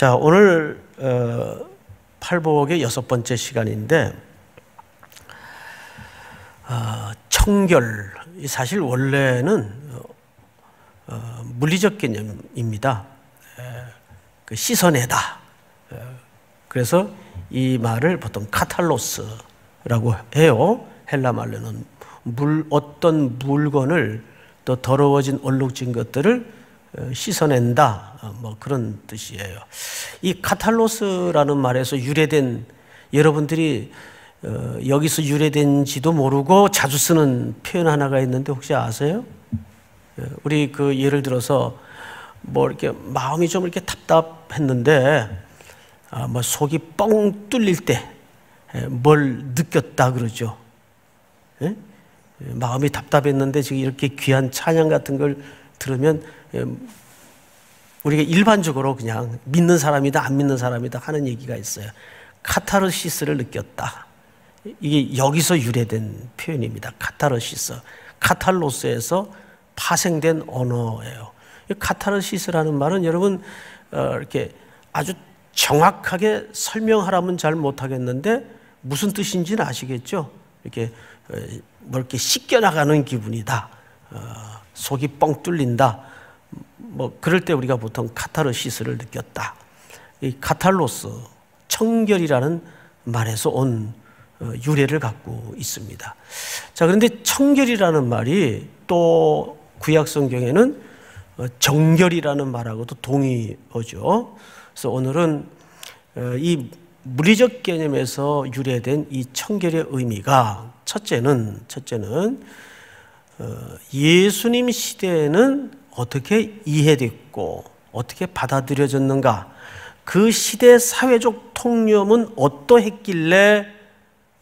자, 오늘 어, 팔복의 여섯 번째 시간인데 어, 청결 사실 원래는 어, 어 물리적 개념입니다. 그 씻어내다. 그래서 이 말을 보통 카탈로스라고 해요. 헬라 말로는 물 어떤 물건을 또 더러워진 얼룩진 것들을 어, 씻어낸다. 어, 뭐 그런 뜻이에요. 이 카탈로스라는 말에서 유래된 여러분들이 어, 여기서 유래된지도 모르고 자주 쓰는 표현 하나가 있는데 혹시 아세요? 예, 우리 그 예를 들어서 뭐 이렇게 마음이 좀 이렇게 답답했는데 아, 뭐 속이 뻥 뚫릴 때뭘 예, 느꼈다 그러죠. 예? 마음이 답답했는데 지금 이렇게 귀한 찬양 같은 걸 들으면 예, 우리가 일반적으로 그냥 믿는 사람이다 안 믿는 사람이다 하는 얘기가 있어요. 카타르시스를 느꼈다. 이게 여기서 유래된 표현입니다. 카타르시스. 카탈로스에서 파생된 언어예요. 카타르시스라는 말은 여러분 어, 이렇게 아주 정확하게 설명하라면 잘 못하겠는데 무슨 뜻인지는 아시겠죠? 이렇게 어, 뭐 이렇게 씻겨나가는 기분이다. 어, 속이 뻥 뚫린다. 뭐 그럴 때 우리가 보통 카타르시스를 느꼈다. 이 카탈로스 청결이라는 말에서 온 어, 유래를 갖고 있습니다. 자 그런데 청결이라는 말이 또 구약 성경에는 어, 정결이라는 말하고도 동의어죠. 그래서 오늘은 이 물리적 개념에서 유래된 이 청결의 의미가 첫째는 첫째는 어, 예수님 시대에는 어떻게 이해됐고 어떻게 받아들여졌는가? 그 시대 사회적 통념은 어떠했길래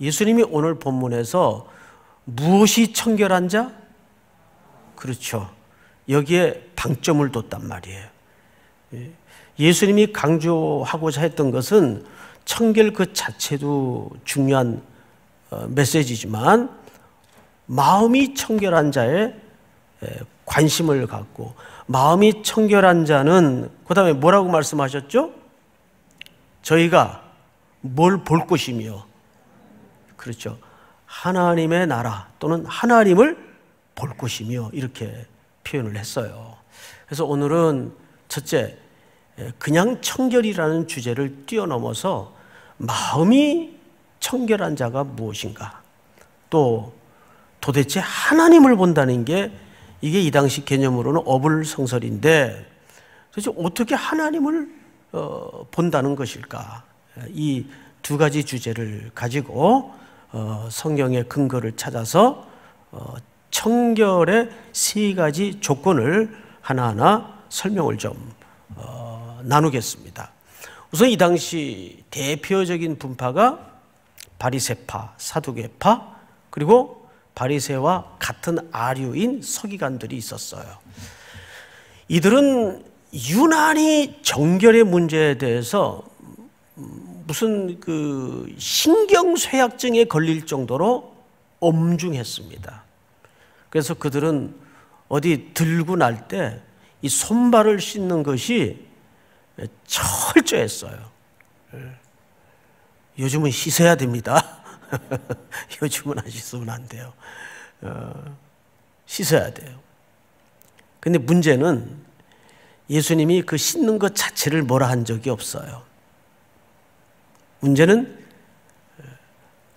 예수님이 오늘 본문에서 무엇이 청결한 자? 그렇죠. 여기에 방점을 뒀단 말이에요. 예. 예수님이 강조하고자 했던 것은 청결 그 자체도 중요한 어, 메시지지만 마음이 청결한 자에 관심을 갖고 마음이 청결한 자는 그 다음에 뭐라고 말씀하셨죠? 저희가 뭘 볼 것이며 그렇죠. 하나님의 나라 또는 하나님을 볼 것이며 이렇게 표현을 했어요. 그래서 오늘은 첫째, 그냥 청결이라는 주제를 뛰어넘어서 마음이 청결한 자가 무엇인가 또 도대체 하나님을 본다는 게 이게 이 당시 개념으로는 어불성설인데 도대체 어떻게 하나님을 어, 본다는 것일까? 이 두 가지 주제를 가지고 어, 성경의 근거를 찾아서 어, 청결의 세 가지 조건을 하나하나 설명을 좀 어, 나누겠습니다. 우선 이 당시 대표적인 분파가 바리세파, 사두계파 그리고 바리새와 같은 아류인 서기관들이 있었어요. 이들은 유난히 정결의 문제에 대해서 무슨 그 신경쇠약증에 걸릴 정도로 엄중했습니다. 그래서 그들은 어디 들고 날 때 이 손발을 씻는 것이 철저했어요. 예. 요즘은 씻어야 됩니다. 요즘은 하셨으면안 돼요. 어, 씻어야 돼요. 근데 문제는 예수님이 그 씻는 것 자체를 뭐라 한 적이 없어요. 문제는 어,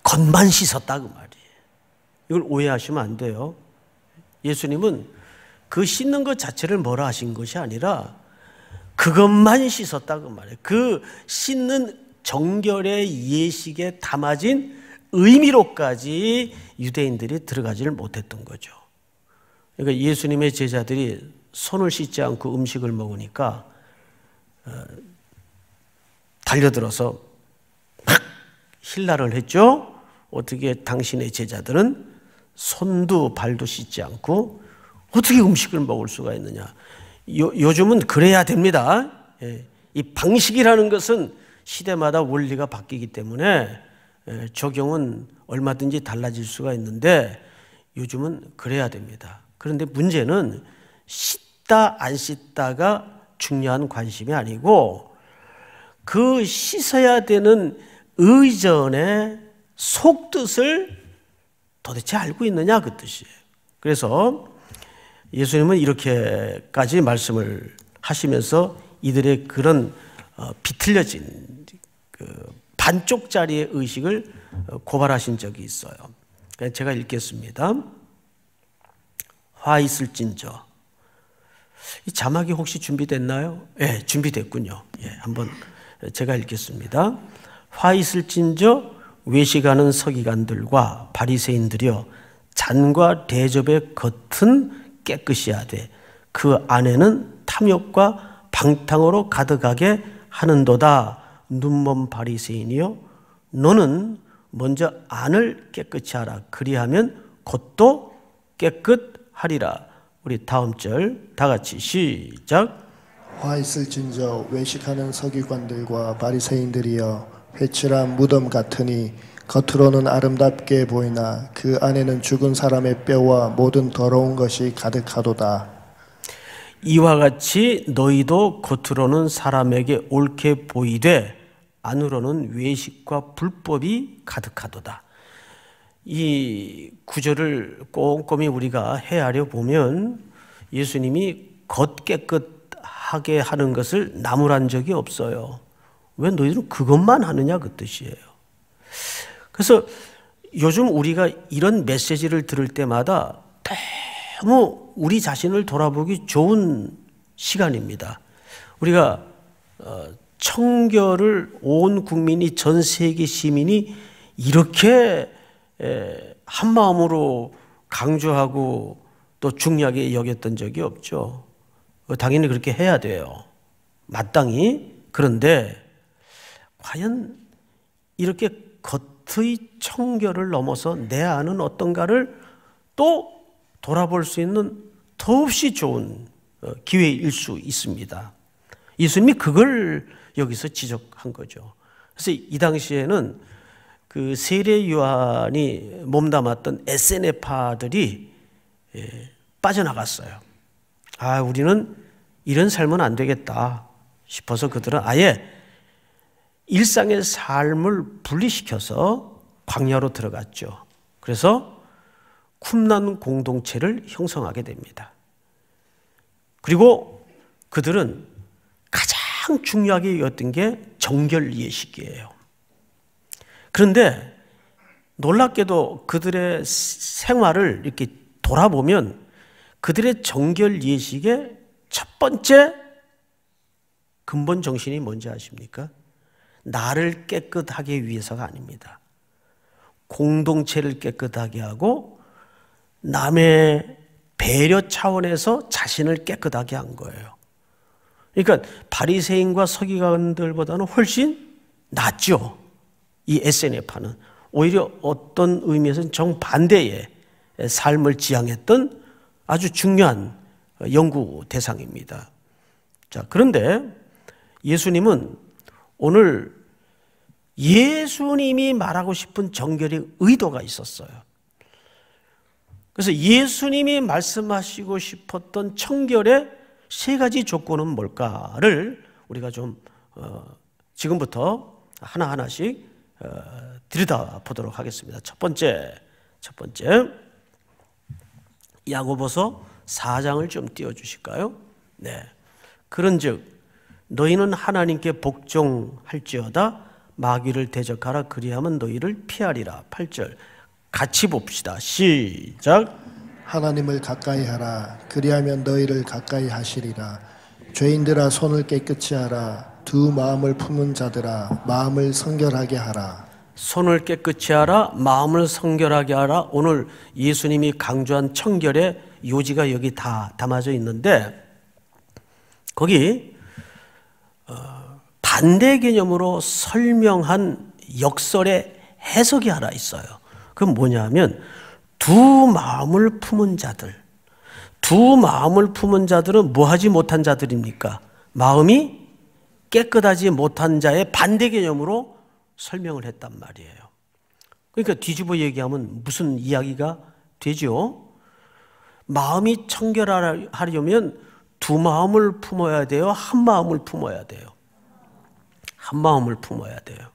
겉만 씻었다 그 말이에요. 이걸 오해하시면 안 돼요. 예수님은 그 씻는 것 자체를 뭐라 하신 것이 아니라 그것만 씻었다 그 말이에요. 그 씻는 정결의 예식에 담아진 의미로까지 유대인들이 들어가지를 못했던 거죠. 그러니까 예수님의 제자들이 손을 씻지 않고 음식을 먹으니까 어, 달려들어서 막 힐라를 했죠. 어떻게 당신의 제자들은 손도 발도 씻지 않고 어떻게 음식을 먹을 수가 있느냐. 요, 즘은 그래야 됩니다. 예. 이 방식이라는 것은 시대마다 원리가 바뀌기 때문에 적용은 얼마든지 달라질 수가 있는데 요즘은 그래야 됩니다. 그런데 문제는 씻다 안 씻다가 중요한 관심이 아니고 그 씻어야 되는 의전의 속뜻을 도대체 알고 있느냐 그 뜻이에요. 그래서 예수님은 이렇게까지 말씀을 하시면서 이들의 그런 어, 비틀려진 그 반쪽짜리의 의식을 어, 고발하신 적이 있어요. 제가 읽겠습니다. 화 있을진저. 이 자막이 혹시 준비됐나요? 예, 준비됐군요. 예, 한번 제가 읽겠습니다. 화 있을진저 외식하는 서기관들과 바리새인들여 잔과 대접의 겉은 깨끗이 하되 그 안에는 탐욕과 방탕으로 가득하게 하는도다 눈먼 바리새인이요 너는 먼저 안을 깨끗이 하라 그리하면 곧도 깨끗하리라 우리 다음 절 다 같이 시작 화 있을진저 외식하는 서기관들과 바리새인들이여 회칠한 무덤 같으니 겉으로는 아름답게 보이나 그 안에는 죽은 사람의 뼈와 모든 더러운 것이 가득하도다. 이와 같이 너희도 겉으로는 사람에게 옳게 보이되 안으로는 외식과 불법이 가득하도다. 이 구절을 꼼꼼히 우리가 헤아려 보면 예수님이 겉깨끗하게 하는 것을 나무란 적이 없어요. 왜 너희들은 그것만 하느냐 그 뜻이에요. 그래서 요즘 우리가 이런 메시지를 들을 때마다 너무 우리 자신을 돌아보기 좋은 시간입니다. 우리가 어, 청결을 온 국민이 전 세계 시민이 이렇게 한 마음으로 강조하고 또 중요하게 여겼던 적이 없죠. 어, 당연히 그렇게 해야 돼요. 마땅히. 그런데 과연 이렇게 겉의 청결을 넘어서 내 안은 어떤가를 또 돌아볼 수 있는 더없이 좋은 어, 기회일 수 있습니다. 예수님이 그걸 여기서 지적한 거죠. 그래서 이 당시에는 그 세례 요한이 몸담았던 SNF파들이 예, 빠져나갔어요. 아, 우리는 이런 삶은 안 되겠다 싶어서 그들은 아예 일상의 삶을 분리시켜서 광야로 들어갔죠. 그래서 쿰난 공동체를 형성하게 됩니다. 그리고 그들은 가장 중요하게 여겼던 게 정결 예식이에요. 그런데 놀랍게도 그들의 생활을 이렇게 돌아보면 그들의 정결 예식의 첫 번째 근본 정신이 뭔지 아십니까? 나를 깨끗하게 위해서가 아닙니다. 공동체를 깨끗하게 하고 남의 배려 차원에서 자신을 깨끗하게 한 거예요. 그러니까 바리새인과 서기관들보다는 훨씬 낫죠. 이 s n f 는 오히려 어떤 의미에서는 정반대의 삶을 지향했던 아주 중요한 연구 대상입니다. 자, 그런데 예수님은 오늘 예수님이 말하고 싶은 정결의 의도가 있었어요. 그래서 예수님이 말씀하시고 싶었던 청결의 세 가지 조건은 뭘까를 우리가 좀 어, 지금부터 하나하나씩 어, 들여다보도록 하겠습니다. 첫 번째, 첫 번째 야고보서 4장을 좀 띄워주실까요? 네. 그런즉 너희는 하나님께 복종할지어다 마귀를 대적하라 그리하면 너희를 피하리라. 8절 같이 봅시다. 시작 하나님을 가까이 하라. 그리하면 너희를 가까이 하시리라. 죄인들아 손을 깨끗이 하라. 두 마음을 품은 자들아 마음을 성결하게 하라. 손을 깨끗이 하라. 마음을 성결하게 하라. 오늘 예수님이 강조한 청결의 요지가 여기 다 담아져 있는데 거기 어, 반대 개념으로 설명한 역설의 해석이 하나 있어요. 그건 뭐냐면 두 마음을 품은 자들. 두 마음을 품은 자들은 뭐하지 못한 자들입니까? 마음이 깨끗하지 못한 자의 반대 개념으로 설명을 했단 말이에요. 그러니까 뒤집어 얘기하면 무슨 이야기가 되죠? 마음이 청결하려면 두 마음을 품어야 돼요? 한 마음을 품어야 돼요? 한 마음을 품어야 돼요.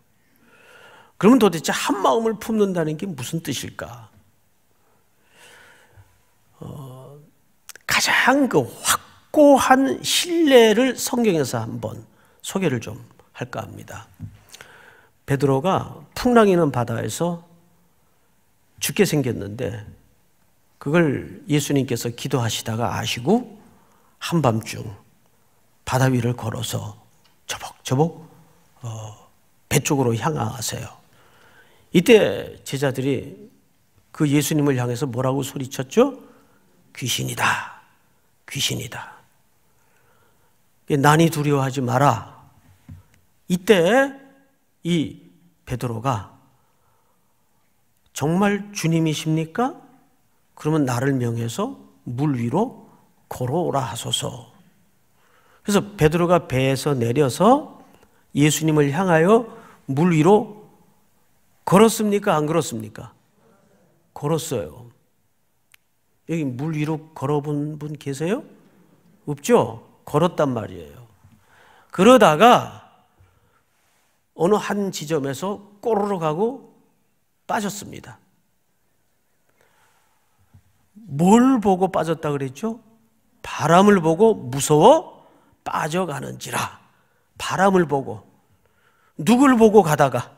그러면 도대체 한 마음을 품는다는 게 무슨 뜻일까? 어, 가장 그 확고한 신뢰를 성경에서 한번 소개를 좀 할까 합니다. 베드로가 풍랑이는 바다에서 죽게 생겼는데 그걸 예수님께서 기도하시다가 아시고 한밤중 바다 위를 걸어서 저벅저벅 어, 배 쪽으로 향하세요. 이때 제자들이 그 예수님을 향해서 뭐라고 소리쳤죠? 귀신이다. 귀신이다. 난이 두려워하지 마라. 이때 이 베드로가 정말 주님이십니까? 그러면 나를 명해서 물 위로 걸어오라 하소서. 그래서 베드로가 배에서 내려서 예수님을 향하여 물 위로 걸었습니까? 안 걸었습니까? 걸었어요. 여기 물 위로 걸어본 분 계세요? 없죠? 걸었단 말이에요. 그러다가 어느 한 지점에서 꼬르르 가고 빠졌습니다. 뭘 보고 빠졌다 그랬죠? 바람을 보고 무서워 빠져가는지라. 바람을 보고. 누굴 보고 가다가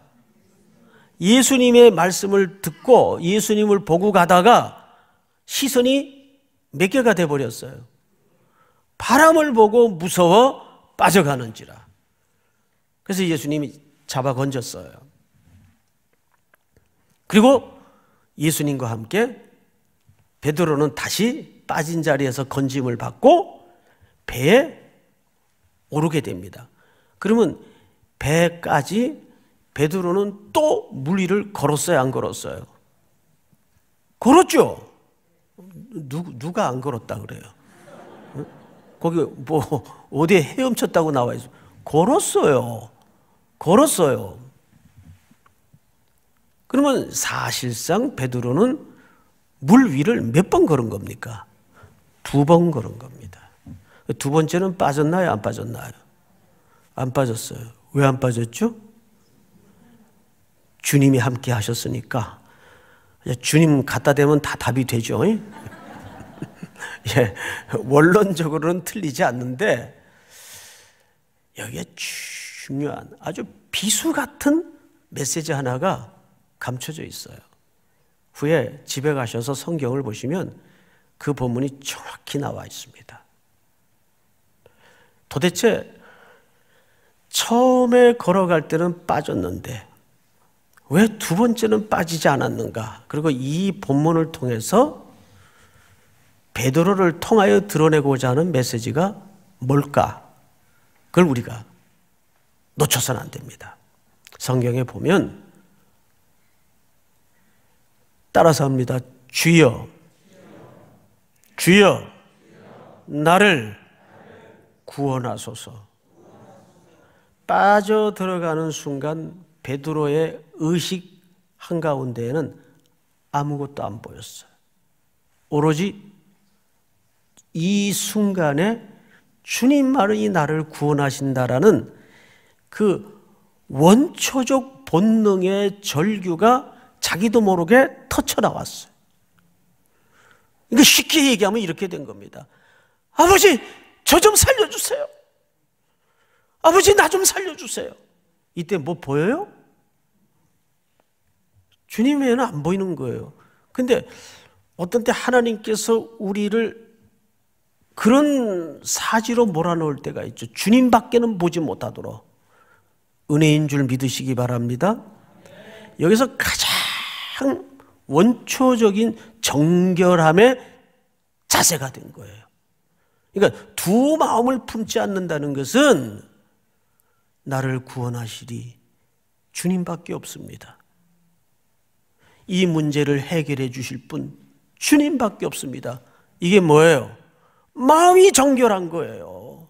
예수님의 말씀을 듣고 예수님을 보고 가다가 시선이 몇 개가 돼 버렸어요. 바람을 보고 무서워 빠져가는지라. 그래서 예수님이 잡아 건졌어요. 그리고 예수님과 함께 베드로는 다시 빠진 자리에서 건짐을 받고 배에 오르게 됩니다. 그러면 배까지 베드로는 또 물 위를 걸었어요, 안 걸었어요? 걸었죠. 누, 누가 안 걸었다 그래요? 거기 뭐 어디에 헤엄쳤다고 나와 있어. 걸었어요. 걸었어요. 그러면 사실상 베드로는 물 위를 몇 번 걸은 겁니까? 두 번 걸은 겁니다. 두 번째는 빠졌나요? 안 빠졌나요? 안 빠졌어요. 왜 안 빠졌죠? 주님이 함께 하셨으니까. 주님 갖다 대면 다 답이 되죠. 예, 원론적으로는 틀리지 않는데 여기에 중요한 아주 비수 같은 메시지 하나가 감춰져 있어요. 후에 집에 가셔서 성경을 보시면 그 본문이 정확히 나와 있습니다. 도대체 처음에 걸어갈 때는 빠졌는데 왜 두 번째는 빠지지 않았는가? 그리고 이 본문을 통해서 베드로를 통하여 드러내고자 하는 메시지가 뭘까? 그걸 우리가 놓쳐서는 안 됩니다. 성경에 보면 따라서 합니다. 주여, 주여, 나를 구원하소서. 빠져 들어가는 순간 베드로의 의식 한가운데에는 아무것도 안 보였어요. 오로지 이 순간에 주님만이 나를 구원하신다라는 그 원초적 본능의 절규가 자기도 모르게 터쳐나왔어요. 그러니까 쉽게 얘기하면 이렇게 된 겁니다. 아버지, 저 좀 살려주세요. 아버지, 나 좀 살려주세요. 이때 뭐 보여요? 주님에는 외안 보이는 거예요. 근데 어떤 때 하나님께서 우리를 그런 사지로 몰아넣을 때가 있죠. 주님 밖에는 보지 못하도록 은혜인 줄 믿으시기 바랍니다. 여기서 가장 원초적인 정결함의 자세가 된 거예요. 그러니까 두 마음을 품지 않는다는 것은 나를 구원하시리 주님밖에 없습니다. 이 문제를 해결해 주실 분 주님밖에 없습니다. 이게 뭐예요? 마음이 정결한 거예요.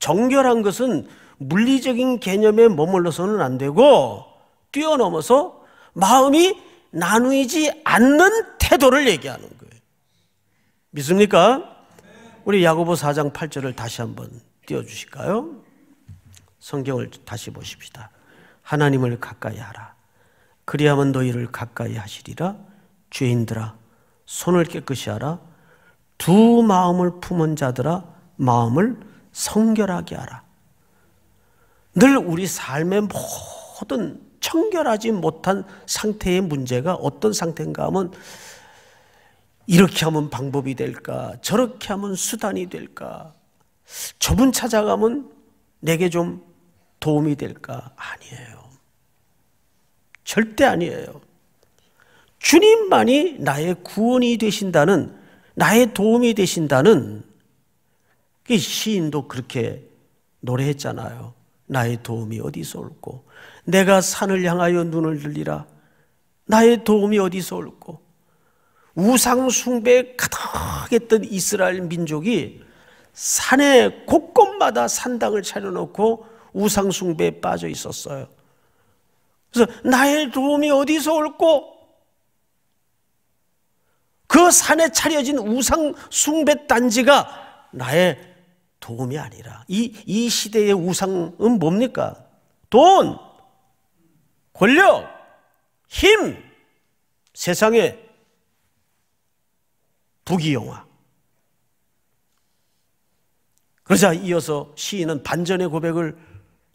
정결한 것은 물리적인 개념에 머물러서는 안 되고 뛰어넘어서 마음이 나누이지 않는 태도를 얘기하는 거예요. 믿습니까? 우리 야고보 4장 8절을 다시 한번 띄워 주실까요? 성경을 다시 보십시다. 하나님을 가까이 하라. 그리하면 너희를 가까이 하시리라. 죄인들아 손을 깨끗이 하라. 두 마음을 품은 자들아 마음을 성결하게 하라. 늘 우리 삶의 모든 청결하지 못한 상태의 문제가 어떤 상태인가 하면 이렇게 하면 방법이 될까? 저렇게 하면 수단이 될까? 저분 찾아가면 내게 좀 도움이 될까? 아니에요. 절대 아니에요. 주님만이 나의 구원이 되신다는 나의 도움이 되신다는 그 시인도 그렇게 노래했잖아요. 나의 도움이 어디서 올고 내가 산을 향하여 눈을 들리라 나의 도움이 어디서 올고 우상 숭배 가득했던 이스라엘 민족이 산의 곳곳마다 산당을 차려놓고 우상 숭배에 빠져 있었어요. 그래서 나의 도움이 어디서 올고 그 산에 차려진 우상 숭배 단지가 나의 도움이 아니라 이, 이 시대의 우상은 뭡니까? 돈, 권력, 힘, 세상의 부귀영화. 그러자 이어서 시인은 반전의 고백을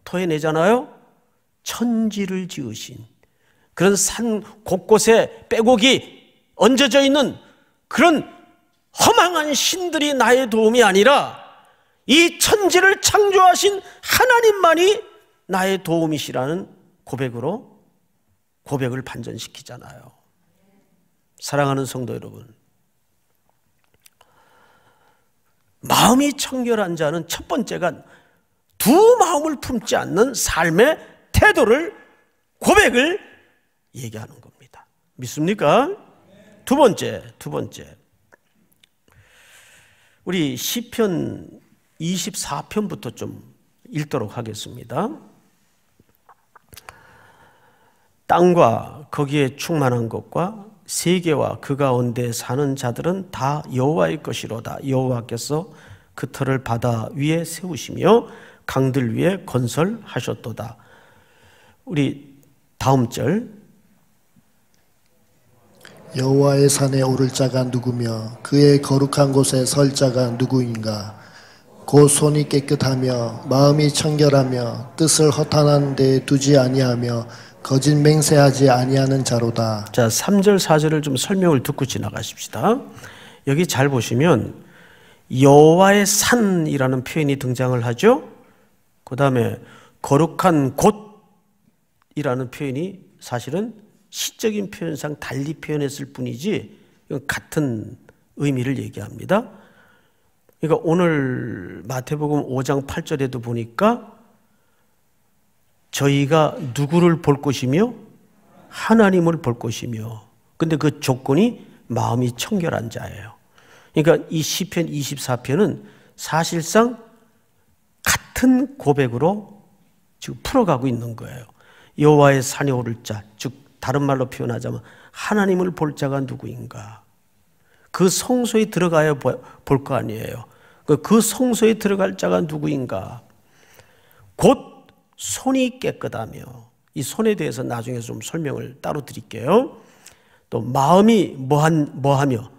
토해내잖아요. 천지를 지으신 그런 산 곳곳에 빼곡이 얹어져 있는 그런 허망한 신들이 나의 도움이 아니라 이 천지를 창조하신 하나님만이 나의 도움이시라는 고백으로 고백을 반전시키잖아요. 사랑하는 성도 여러분. 마음이 청결한 자는 첫 번째가 두 마음을 품지 않는 삶의 태도를 고백을 얘기하는 겁니다. 믿습니까? 두 번째, 두 번째. 우리 시편 24편부터 좀 읽도록 하겠습니다. 땅과 거기에 충만한 것과 세계와 그 가운데 사는 자들은 다 여호와의 것이로다. 여호와께서 그 터를 바다 위에 세우시며 강들 위에 건설하셨도다. 우리 다음 절 여호와의 산에 오를 자가 누구며 그의 거룩한 곳에 설 자가 누구인가 곧 손이 깨끗하며 마음이 청결하며 뜻을 허탄한 데 두지 아니하며 거짓 맹세하지 아니하는 자로다. 자, 3절 4절을 좀 설명을 듣고 지나가십시다. 여기 잘 보시면 여호와의 산이라는 표현이 등장을 하죠. 그다음에 거룩한 곳이라는 표현이 사실은 시적인 표현상 달리 표현했을 뿐이지 이건 같은 의미를 얘기합니다. 그러니까 오늘 마태복음 5장 8절에도 보니까 저희가 누구를 볼 것이며 하나님을 볼 것이며 근데 그 조건이 마음이 청결한 자예요. 그러니까 이 시편 24편은 사실상 같은 고백으로 지금 풀어가고 있는 거예요. 여호와의 산에 오를 자, 즉 다른 말로 표현하자면 하나님을 볼 자가 누구인가? 그 성소에 들어가야 볼거 아니에요. 그, 그 성소에 들어갈 자가 누구인가? 곧 손이 깨끗하며 이 손에 대해서 나중에 좀 설명을 따로 드릴게요. 또 마음이 뭐한 뭐하며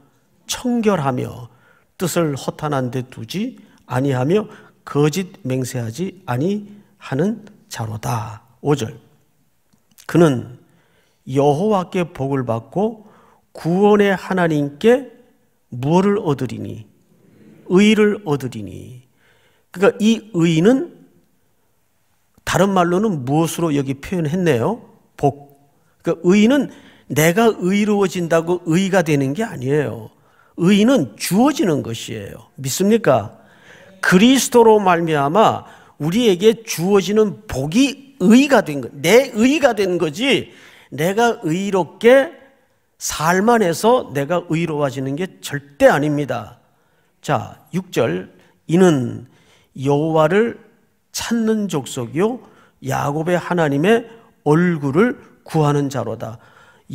청결하며 뜻을 허탄한 데 두지 아니하며 거짓 맹세하지 아니하는 자로다. 5절. 그는 여호와께 복을 받고 구원의 하나님께 무엇을 얻으리니 의를 얻으리니 그러니까 이 의는 다른 말로는 무엇으로 여기 표현했네요? 복. 그러니까 의는 내가 의로워진다고 의가 되는 게 아니에요. 의는 주어지는 것이에요. 믿습니까? 그리스도로 말미암아 우리에게 주어지는 복이 의가 된 거, 내 의가 된 거지 내가 의롭게 살만 해서 내가 의로워지는 게 절대 아닙니다. 자, 6절. 이는 여호와를 찾는 족속이요 야곱의 하나님의 얼굴을 구하는 자로다.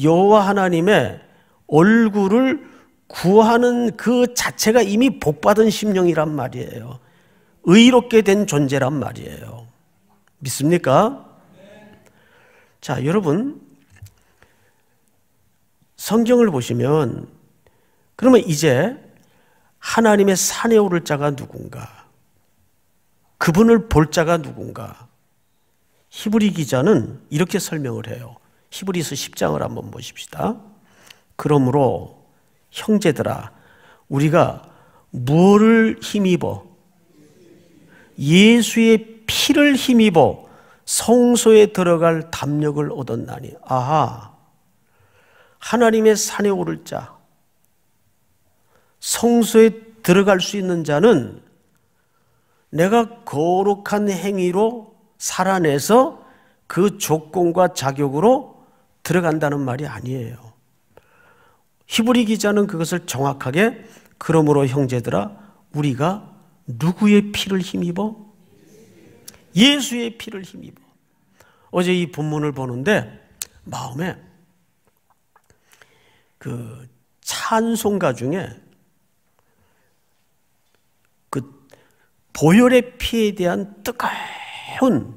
여호와 하나님의 얼굴을 구하는 그 자체가 이미 복받은 심령이란 말이에요. 의롭게 된 존재란 말이에요. 믿습니까? 자, 여러분 성경을 보시면 그러면 이제 하나님의 산에 오를 자가 누군가? 그분을 볼 자가 누군가? 히브리 기자는 이렇게 설명을 해요. 히브리서 10장을 한번 보십시다. 그러므로 형제들아 우리가 무엇을 힘입어? 예수의 피를 힘입어 성소에 들어갈 담력을 얻었나니. 아하. 하나님의 산에 오를 자, 성소에 들어갈 수 있는 자는 내가 거룩한 행위로 살아내서 그 조건과 자격으로 들어간다는 말이 아니에요. 히브리 기자는 그것을 정확하게 그러므로 형제들아 우리가 누구의 피를 힘입어? 예수의 피를 힘입어. 어제 이 본문을 보는데 마음에 그 찬송가 중에 그 보혈의 피에 대한 뜨거운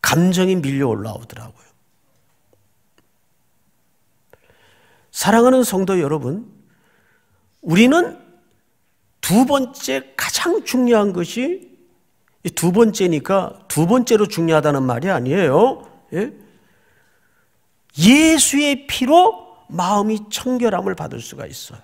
감정이 밀려 올라오더라고요. 사랑하는 성도 여러분, 우리는 두 번째 가장 중요한 것이 두 번째니까 두 번째로 중요하다는 말이 아니에요. 예? 예수의 피로 마음이 청결함을 받을 수가 있어요.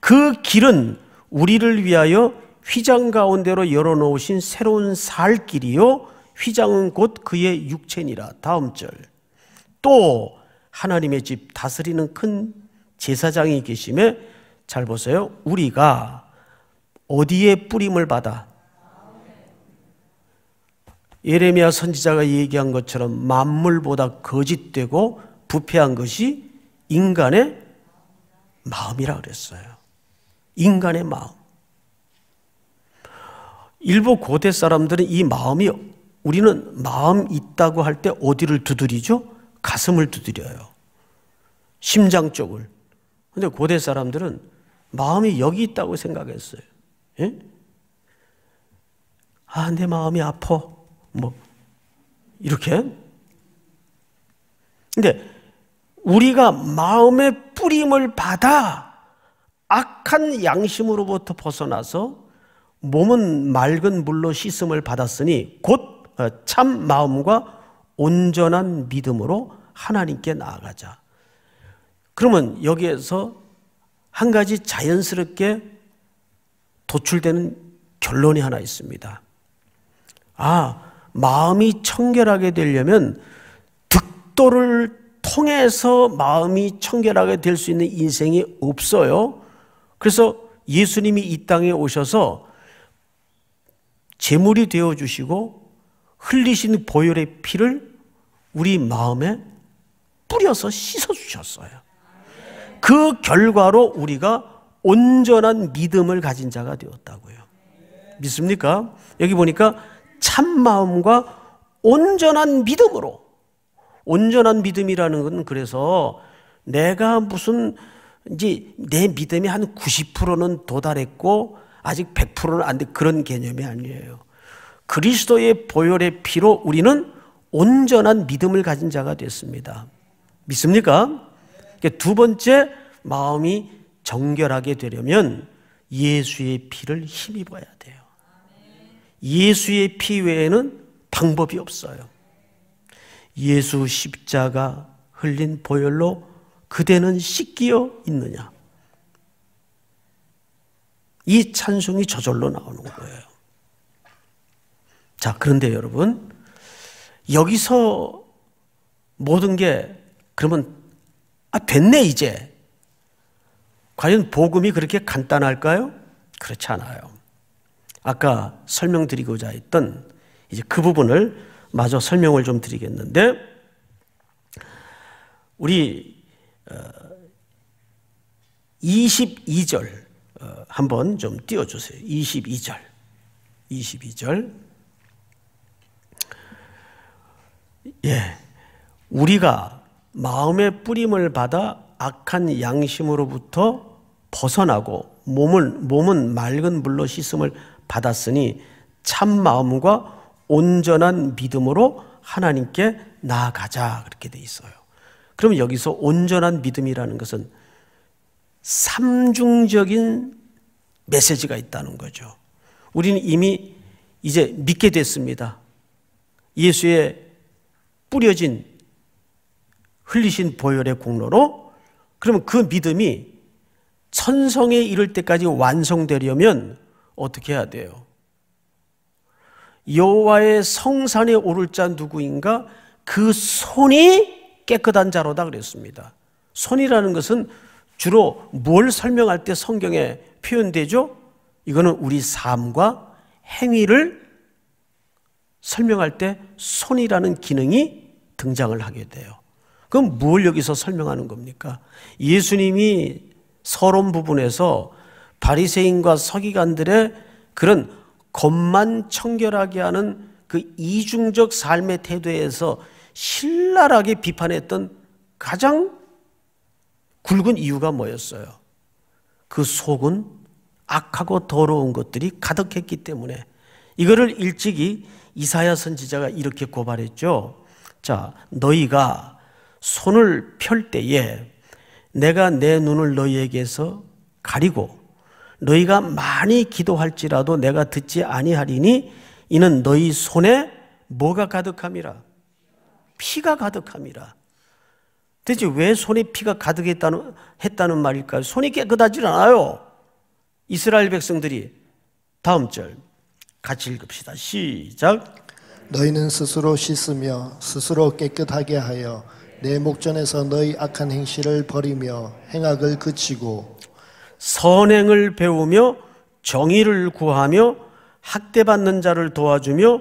그 길은 우리를 위하여 휘장 가운데로 열어놓으신 새로운 살 길이요. 휘장은 곧 그의 육체니라. 다음 절. 또 하나님의 집 다스리는 큰 제사장이 계심에 잘 보세요. 우리가 어디에 뿌림을 받아? 예레미야 선지자가 얘기한 것처럼 만물보다 거짓되고 부패한 것이 인간의 마음이라 그랬어요. 인간의 마음. 일부 고대 사람들은 이 마음이 우리는 마음 있다고 할 때 어디를 두드리죠? 가슴을 두드려요. 심장 쪽을. 근데 고대 사람들은 마음이 여기 있다고 생각했어요. 예? 아, 내 마음이 아파. 뭐, 이렇게. 근데 우리가 마음의 뿌림을 받아 악한 양심으로부터 벗어나서 몸은 맑은 물로 씻음을 받았으니 곧참 어, 마음과 온전한 믿음으로 하나님께 나아가자. 그러면 여기에서 한 가지 자연스럽게 도출되는 결론이 하나 있습니다. 아, 마음이 청결하게 되려면 득도를 통해서 마음이 청결하게 될 수 있는 인생이 없어요. 그래서 예수님이 이 땅에 오셔서 제물이 되어 주시고 흘리신 보혈의 피를 우리 마음에 뿌려서 씻어 주셨어요. 그 결과로 우리가 온전한 믿음을 가진 자가 되었다고요. 믿습니까? 여기 보니까 참 마음과 온전한 믿음으로 온전한 믿음이라는 건 그래서 내가 무슨 이제 내 믿음이 한 90%는 도달했고 아직 100%는 안 돼. 그런 개념이 아니에요. 그리스도의 보혈의 피로 우리는 온전한 믿음을 가진 자가 됐습니다. 믿습니까? 그러니까 두 번째, 마음이 정결하게 되려면 예수의 피를 힘입어야 돼요. 예수의 피 외에는 방법이 없어요. 예수 십자가 흘린 보혈로 그대는 씻기어 있느냐? 이 찬송이 저절로 나오는 거예요. 자, 그런데 여러분, 여기서 모든 게 그러면 아, 됐네, 이제. 과연 복음이 그렇게 간단할까요? 그렇지 않아요. 아까 설명드리고자 했던 이제 그 부분을 마저 설명을 좀 드리겠는데 우리 22절 어, 어, 한번 좀 띄워주세요. 22절 22절 예, 우리가 마음의 뿌림을 받아 악한 양심으로부터 벗어나고 몸은, 몸은 맑은 물로 씻음을 받았으니 참 마음과 온전한 믿음으로 하나님께 나아가자 그렇게 돼 있어요. 그럼 여기서 온전한 믿음이라는 것은 삼중적인 메시지가 있다는 거죠. 우리는 이미 이제 믿게 됐습니다. 예수의 뿌려진 흘리신 보혈의 공로로 그러면 그 믿음이 천성에 이를 때까지 완성되려면 어떻게 해야 돼요? 여호와의 성산에 오를 자 누구인가 그 손이 깨끗한 자로다 그랬습니다. 손이라는 것은 주로 뭘 설명할 때 성경에 표현되죠? 이거는 우리 삶과 행위를 설명할 때 손이라는 기능이 등장을 하게 돼요. 그럼 뭘 여기서 설명하는 겁니까? 예수님이 서론 부분에서 바리새인과 서기관들의 그런 겉만 청결하게 하는 그 이중적 삶의 태도에서 신랄하게 비판했던 가장 굵은 이유가 뭐였어요? 그 속은 악하고 더러운 것들이 가득했기 때문에 이거를 일찍이 이사야 선지자가 이렇게 고발했죠. 자, 너희가 손을 펼 때에 내가 내 눈을 너희에게서 가리고 너희가 많이 기도할지라도 내가 듣지 아니하리니 이는 너희 손에 뭐가 가득함이라 피가 가득함이라 대체 왜 손에 피가 가득했다는 했다는 말일까요? 손이 깨끗하지 않아요. 이스라엘 백성들이 다음 절 같이 읽읍시다. 시작. 너희는 스스로 씻으며 스스로 깨끗하게 하여 내 목전에서 너희 악한 행실을 버리며 행악을 그치고 선행을 배우며 정의를 구하며 학대받는 자를 도와주며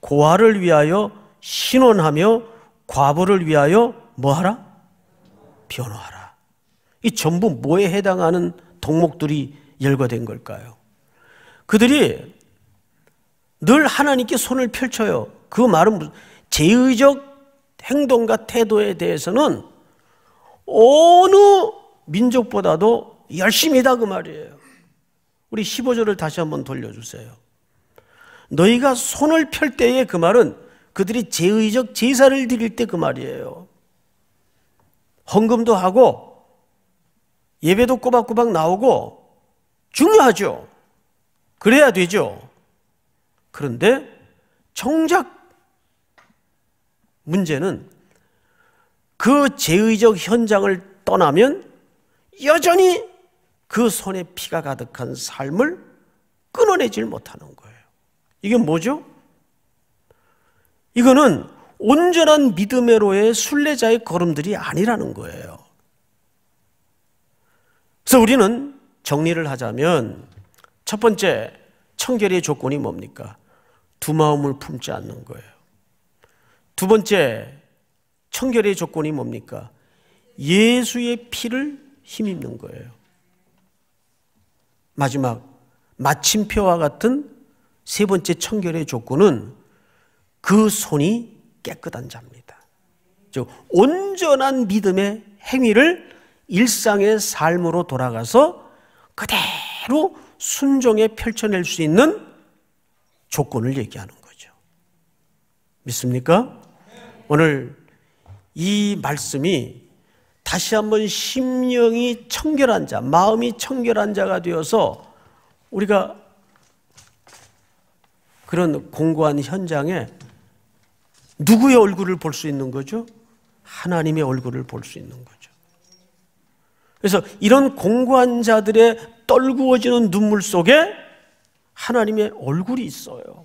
고아를 위하여 신원하며 과부를 위하여 뭐하라? 변호하라. 이 전부 뭐에 해당하는 덕목들이 열거된 걸까요? 그들이 늘 하나님께 손을 펼쳐요. 그 말은 제의적 행동과 태도에 대해서는 어느 민족보다도 열심이다 그 말이에요. 우리 15절을 다시 한번 돌려주세요. 너희가 손을 펼 때에 그 말은 그들이 제의적 제사를 드릴 때 그 말이에요. 헌금도 하고 예배도 꼬박꼬박 나오고 중요하죠. 그래야 되죠. 그런데 정작 문제는 그 제의적 현장을 떠나면 여전히 그 손에 피가 가득한 삶을 끊어내질 못하는 거예요. 이게 뭐죠? 이거는 온전한 믿음으로의 순례자의 걸음들이 아니라는 거예요. 그래서 우리는 정리를 하자면 첫 번째 청결의 조건이 뭡니까? 두 마음을 품지 않는 거예요. 두 번째 청결의 조건이 뭡니까? 예수의 피를 힘입는 거예요. 마지막 마침표와 같은 세 번째 청결의 조건은 그 손이 깨끗한 자입니다. 즉 온전한 믿음의 행위를 일상의 삶으로 돌아가서 그대로 순종에 펼쳐낼 수 있는 조건을 얘기하는 거죠. 믿습니까? 오늘 이 말씀이 다시 한번 심령이 청결한 자, 마음이 청결한 자가 되어서 우리가 그런 공고한 현장에 누구의 얼굴을 볼 수 있는 거죠? 하나님의 얼굴을 볼 수 있는 거죠. 그래서 이런 공고한 자들의 떨구어지는 눈물 속에 하나님의 얼굴이 있어요.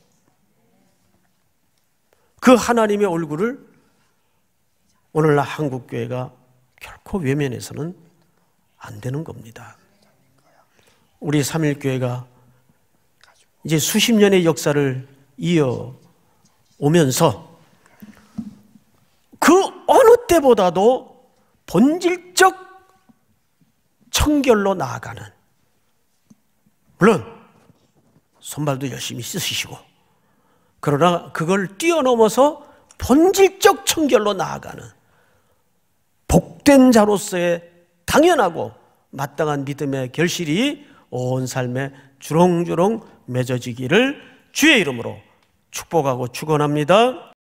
그 하나님의 얼굴을 오늘날 한국교회가 결코 외면해서는 안 되는 겁니다. 우리 3일교회가 이제 수십 년의 역사를 이어오면서 그 어느 때보다도 본질적 청결로 나아가는 물론 손발도 열심히 쓰시고 그러나 그걸 뛰어넘어서 본질적 청결로 나아가는 복된 자로서의 당연하고 마땅한 믿음의 결실이 온 삶에 주렁주렁 맺어지기를 주의 이름으로 축복하고 축원합니다.